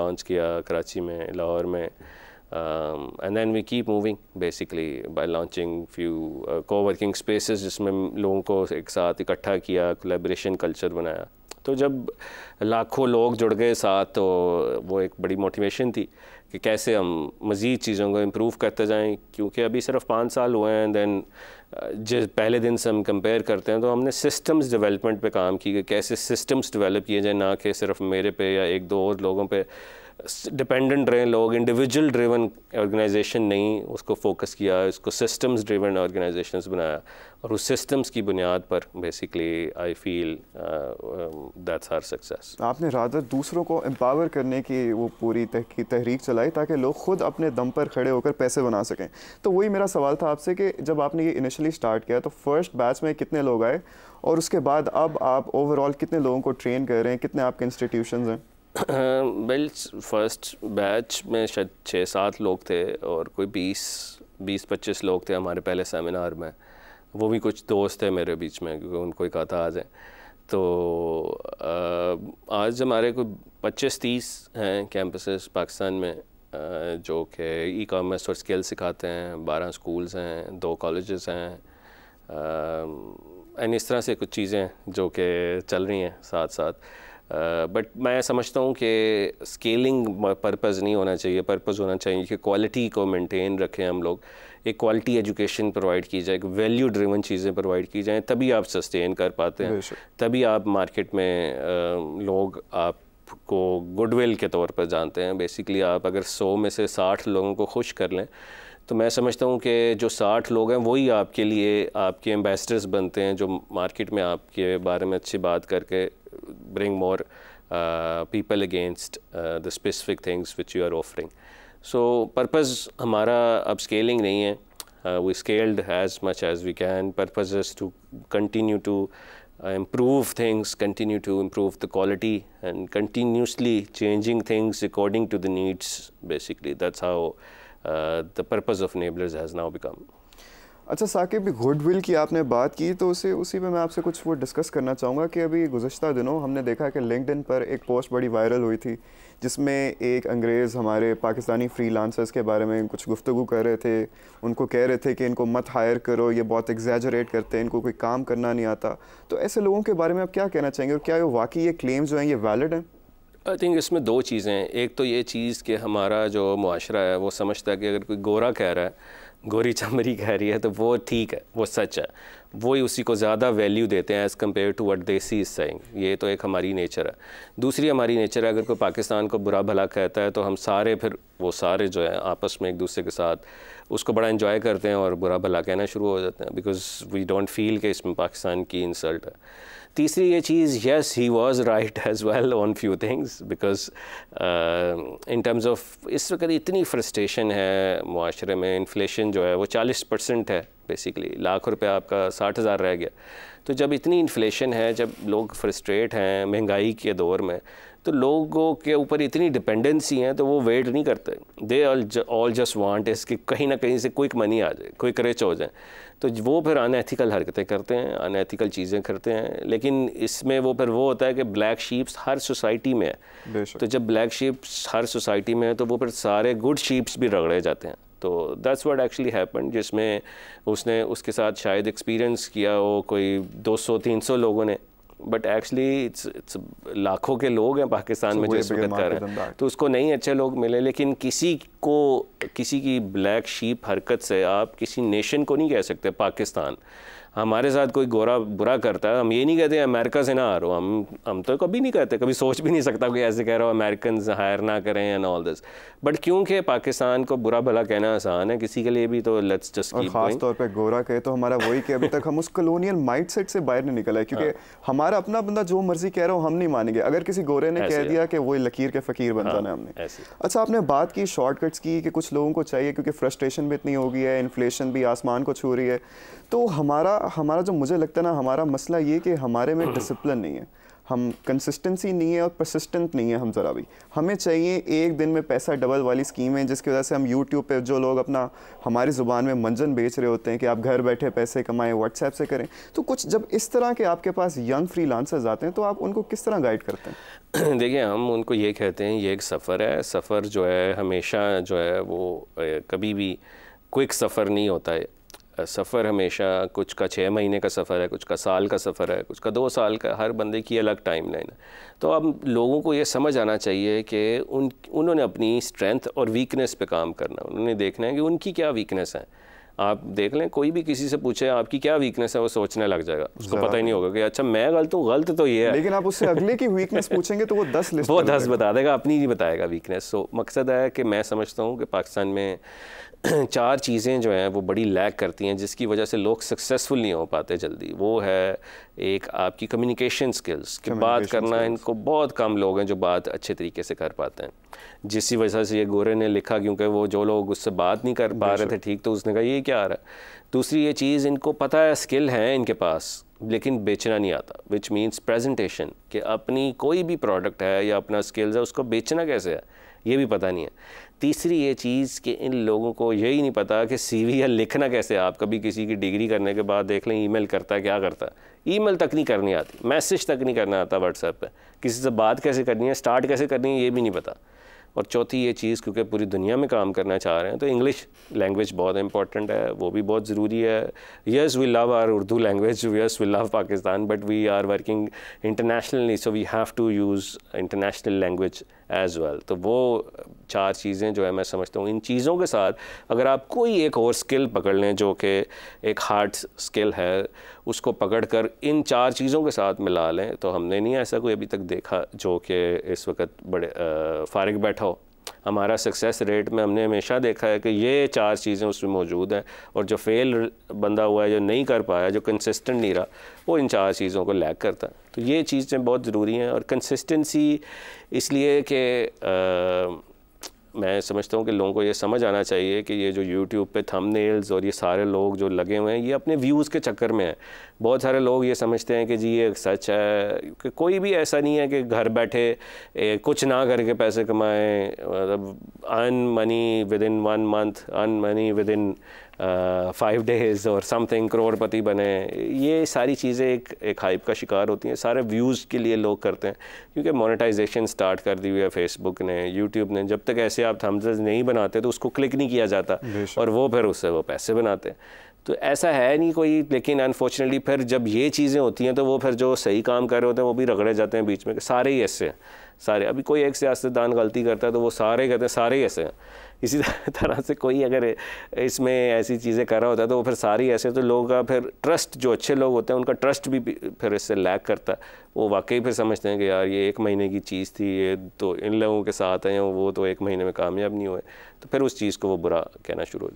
Launch किया कराची में लाहौर में Um, and then we keep moving basically by launching few uh, co-working spaces जिसमें लोगों को एक साथ इकट्ठा किया collaboration कल्चर बनाया तो जब लाखों लोग जुड़ गए साथ तो वो एक बड़ी मोटिवेशन थी कि कैसे हम मज़ीद चीज़ों को इम्प्रूव करते जाएं क्योंकि अभी सिर्फ पाँच साल हुए हैं दैन uh, जिस पहले दिन से हम कंपेयर करते हैं तो हमने सिस्टम्स डेवलपमेंट पे काम की कि कैसे सिस्टम्स डेवलप किए जाएं ना कि सिर्फ मेरे पे या एक दो और लोगों पे डिपेंडेंट रहे लोग इंडिविजुअल ड्रिवन ऑर्गेनाइजेशन नहीं उसको फोकस किया उसको सिस्टम्स ड्रिवन ऑर्गेनाइजेशन बनाया और उस सिस्टम्स की बुनियाद पर basically I feel that's our success आपने राधा दूसरों को एम्पावर करने की वो पूरी तहकी तहरीक चलाई ताकि लोग खुद अपने दम पर खड़े होकर पैसे बना सकें तो वही मेरा सवाल था आपसे कि जब आपने ये इनिशियली स्टार्ट किया तो फर्स्ट बैच में कितने लोग आए और उसके बाद अब आप ओवरऑल कितने लोगों को ट्रेन कर रहे हैं कितने आपके इंस्टीट्यूशन हैं वेल फर्स्ट बैच में शायद छः सात लोग थे और कोई बीस बीस पच्चीस लोग थे हमारे पहले सेमिनार में वो भी कुछ दोस्त थे मेरे बीच में क्योंकि उनको ही कहा था आज है तो आज हमारे कोई पच्चीस तीस हैं कैंपसेस पाकिस्तान में जो कि ई कॉमर्स और स्किल सिखाते हैं बारह स्कूल्स हैं दो कॉलेजेस हैं एंड इस तरह से कुछ चीज़ें जो कि चल रही हैं साथ साथ बट uh, मैं समझता हूँ कि स्केलिंग पर्पज़ नहीं होना चाहिए पर्पज़ होना चाहिए कि क्वालिटी को मेंटेन रखें हम लोग एक क्वालिटी एजुकेशन प्रोवाइड की जाए एक वैल्यू ड्रिवन चीज़ें प्रोवाइड की जाएँ तभी आप सस्टेन कर पाते हैं तभी आप मार्केट में आ, लोग आप को गुडविल के तौर पर जानते हैं बेसिकली आप अगर सौ में से साठ लोगों को खुश कर लें तो मैं समझता हूँ कि जो साठ लोग हैं वही आपके लिए आपके एम्बेसडर्स बनते हैं जो मार्केट में आपके बारे में अच्छी बात करके bring more people against the specific things which you are offering so purpose हमारा अब स्केलिंग नहीं है we scaled as much as we can purpose to continue to improve things continue to improve the quality and continuously changing things according to the needs basically that's how Uh, the purpose of enablers has now become. अच्छा Saqib goodwill की आपने बात की तो उसे उसी में मैं आपसे कुछ वो डिस्कस करना चाहूँगा कि अभी गुजशत दिनों हमने देखा कि लिंकड पर एक पोस्ट बड़ी वायरल हुई थी जिसमें एक अंग्रेज़ हमारे पाकिस्तानी फ्री लांसर्स के बारे में कुछ गुफ्तु कर रहे थे उनको कह रहे थे कि इनको मत हायर करो ये बहुत एग्जैजरेट करते हैं इनको कोई काम करना नहीं आता तो ऐसे लोगों के बारे में आप क्या कहना चाहेंगे और क्या वाकई ये क्लेम्स जो हैं ये वैलड हैं आई थिंक इसमें दो चीज़ें एक तो ये चीज़ कि हमारा जो माशरा है वो समझता है कि अगर कोई गोरा कह रहा है गोरी चमरी कह रही है तो वो ठीक है वो सच है वो ही उसी को ज़्यादा वैल्यू देते हैं as compare to what desi is saying ये तो एक हमारी नेचर है दूसरी हमारी नेचर है अगर कोई पाकिस्तान को बुरा भला कहता है तो हम सारे फिर वो सारे जो है आपस में एक दूसरे के साथ उसको बड़ा इन्जॉय करते हैं और बुरा भला कहना शुरू हो जाते हैं बिकॉज वी डोंट फील कि इसमें पाकिस्तान की इंसल्ट है तीसरी ये चीज़ yes he was right as well on few things because in terms of इस वक्त इतनी फ्रस्ट्रेशन है माशरे में इन्फ्लेशन जो है वो 40 परसेंट है बेसिकली लाख रुपए आपका साठ हज़ार रह गया तो जब इतनी इन्फ्लेशन है जब लोग फ्रस्ट्रेट हैं महंगाई के दौर में तो लोगों के ऊपर इतनी डिपेंडेंसी हैं तो वो वेट नहीं करते दे ऑल जस्ट वांट इस कि कहीं ना कहीं से क्विक मनी आ जाए क्विक रिच हो जाए तो वो फिर अनएथिकल हरकतें करते हैं अनएथिकल चीज़ें करते हैं लेकिन इसमें वो फिर वो होता है कि ब्लैक शीप्स हर सोसाइटी में है तो जब ब्लैक शीप्स हर सोसाइटी में है तो वो फिर सारे गुड शीप्स भी रगड़े जाते हैं तो दैट्स व्हाट एक्चुअली हैपन जिसमें उसने उसके साथ शायद एक्सपीरियंस किया हो कोई 200-300 लोगों ने बट एक्चुअली इट्स इट्स लाखों के लोग हैं पाकिस्तान so में जो इस वक्त कर रहे हैं तो उसको नहीं अच्छे लोग मिले लेकिन किसी को किसी की ब्लैक शीप हरकत से आप किसी नेशन को नहीं कह सकते पाकिस्तान हमारे साथ कोई गोरा बुरा करता है हम ये नहीं कहते अमेरिका से ना आ रो हम हम तो कभी नहीं कहते कभी सोच भी नहीं सकता कोई ऐसे कह रहा हो अमेरिकन हायर ना करें एंड ऑल दिस बट क्योंकि पाकिस्तान को बुरा भला कहना आसान है किसी के लिए भी तो लेट्स जस्ट और खास तौर पे गोरा कहे तो हमारा वही कि अभी तक हम उस माइंड सेट से बाहर नहीं निकला है क्योंकि हाँ। हमारा अपना बंदा जो मर्जी कह रहा हो हम नहीं मानेंगे अगर किसी गोरे ने कह दिया कि वही लकीर के फकीर बन जाना हाँ, हमने अच्छा आपने बात की शॉर्टकट्स की कि कुछ लोगों को चाहिए क्योंकि फ्रस्ट्रेशन भी इतनी हो गई है इन्फ्लेशन भी आसमान को छू रही है तो हमारा हमारा जो मुझे लगता है ना हमारा मसला ये कि हमारे में डिसिप्लिन हम्म, हम्म। नहीं है हम कंसिस्टेंसी नहीं है और परसिस्टेंट नहीं है हम ज़रा भी हमें चाहिए एक दिन में पैसा डबल वाली स्कीम है जिसकी वजह से हम यूट्यूब पे जो लोग अपना हमारी ज़ुबान में मंजन बेच रहे होते हैं कि आप घर बैठे पैसे कमाएं व्हाट्सएप से करें तो कुछ जब इस तरह के आपके पास यंग फ्री आते हैं तो आप उनको किस तरह गाइड करते हैं देखिए हम उनको ये कहते हैं ये एक सफ़र है सफ़र जो है हमेशा जो है वो कभी भी क्विक सफ़र नहीं होता है सफ़र हमेशा कुछ का छः महीने का सफ़र है कुछ का साल का सफ़र है कुछ का दो साल का हर बंदे की अलग टाइम लाइन है तो अब लोगों को ये समझ आना चाहिए कि उन उन्होंने अपनी स्ट्रेंथ और वीकनेस पे काम करना उन्होंने देखना है कि उनकी क्या वीकनेस है आप देख लें कोई भी किसी से पूछे आपकी क्या वीकनेस है वो सोचने लग जाएगा उसको पता ही नहीं होगा कि अच्छा मैं गलत हूँ गलत तो ये है लेकिन आप उससे अगले की वीकनेस पूछेंगे तो वो दस लिस्ट वो दस बता देगा अपनी नहीं बताएगा वीकनेस सो मकसद है कि मैं समझता हूँ कि पाकिस्तान में चार चीज़ें जो हैं वो बड़ी लैक करती हैं जिसकी वजह से लोग सक्सेसफुल नहीं हो पाते जल्दी वो है एक आपकी कम्युनिकेशन स्किल्स कि बात करना skills. इनको बहुत कम लोग हैं जो बात अच्छे तरीके से कर पाते हैं जिसकी वजह से ये गोरे ने लिखा क्योंकि वो जो लोग उससे बात नहीं कर पा रहे थे ठीक तो उसने कहा ये क्या आ रहा है दूसरी ये चीज़ इनको पता है स्किल है इनके पास लेकिन बेचना नहीं आता विच मीन्स प्रेजेंटेशन कि अपनी कोई भी प्रोडक्ट है या अपना स्किल्स है उसको बेचना कैसे है ये भी पता नहीं है तीसरी ये चीज़ कि इन लोगों को यही नहीं पता कि सी या लिखना कैसे आप कभी किसी की डिग्री करने के बाद देख लें ईमेल करता क्या करता ईमेल तक नहीं करनी आती मैसेज तक नहीं करना आता व्हाट्सएप पे किसी से बात कैसे करनी है स्टार्ट कैसे करनी है ये भी नहीं पता और चौथी ये चीज़ क्योंकि पूरी दुनिया में काम करना चाह रहे हैं तो इंग्लिश लैंग्वेज बहुत इंपॉर्टेंट है वो भी बहुत ज़रूरी है yes we love our Urdu language yes we love Pakistan but we are working internationally so we have to use international language as well तो वो चार चीज़ें जो है मैं समझता हूँ इन चीज़ों के साथ अगर आप कोई एक और स्किल पकड़ लें जो कि एक हार्ड स्किल है उसको पकड़ कर इन चार चीज़ों के साथ मिला लें तो हमने नहीं ऐसा कोई अभी तक देखा जो कि इस वक्त बड़े फारग बैठा हो हमारा सक्सेस रेट में हमने हमेशा देखा है कि ये चार चीज़ें उसमें मौजूद हैं और जो फेल बंदा हुआ है जो नहीं कर पाया जो कंसिस्टेंट नहीं रहा वो इन चार चीज़ों को लैक करता है तो ये चीज़ें बहुत ज़रूरी हैं और कंसिस्टेंसी इसलिए कि मैं समझता हूँ कि लोगों को ये समझ आना चाहिए कि ये जो यूट्यूब पे थंबनेल्स और ये सारे लोग जो लगे हुए हैं ये अपने व्यूज़ के चक्कर में हैं बहुत सारे लोग ये समझते हैं कि जी ये सच है कि कोई भी ऐसा नहीं है कि घर बैठे ए, कुछ ना करके पैसे कमाएँ मतलब earn money within one month earn money within five days और समथिंग करोड़पति बने ये सारी चीज़ें एक एक हाइप का शिकार होती हैं सारे व्यूज़ के लिए लोग करते हैं क्योंकि मोनेटाइजेशन स्टार्ट कर दी हुई है फेसबुक ने यूट्यूब ने जब तक ऐसे आप थम्सअप नहीं बनाते तो उसको क्लिक नहीं किया जाता और वो फिर उससे वो पैसे बनाते तो ऐसा है नहीं कोई लेकिन अनफॉर्चुनेटली फिर जब ये चीज़ें होती हैं तो वो फिर जो सही काम कर रहे होते हैं वो भी रगड़े जाते हैं बीच में सारे ही ऐसे हैं सारे अभी कोई एक सियासतदान गलती करता है तो वो सारे कहते हैं सारे ही ऐसे हैं इसी तरह से कोई अगर इसमें ऐसी चीज़ें कर रहा होता है तो वो फिर सारी ऐसे तो लोगों का फिर ट्रस्ट जो अच्छे लोग होते हैं उनका ट्रस्ट भी फिर इससे लैक करता है वो वाकई फिर समझते हैं कि यार ये एक महीने की चीज़ थी ये तो इन लोगों के साथ हैं वो तो एक महीने में कामयाब नहीं हुए तो फिर उस चीज़ को वो बुरा कहना शुरू हो जाता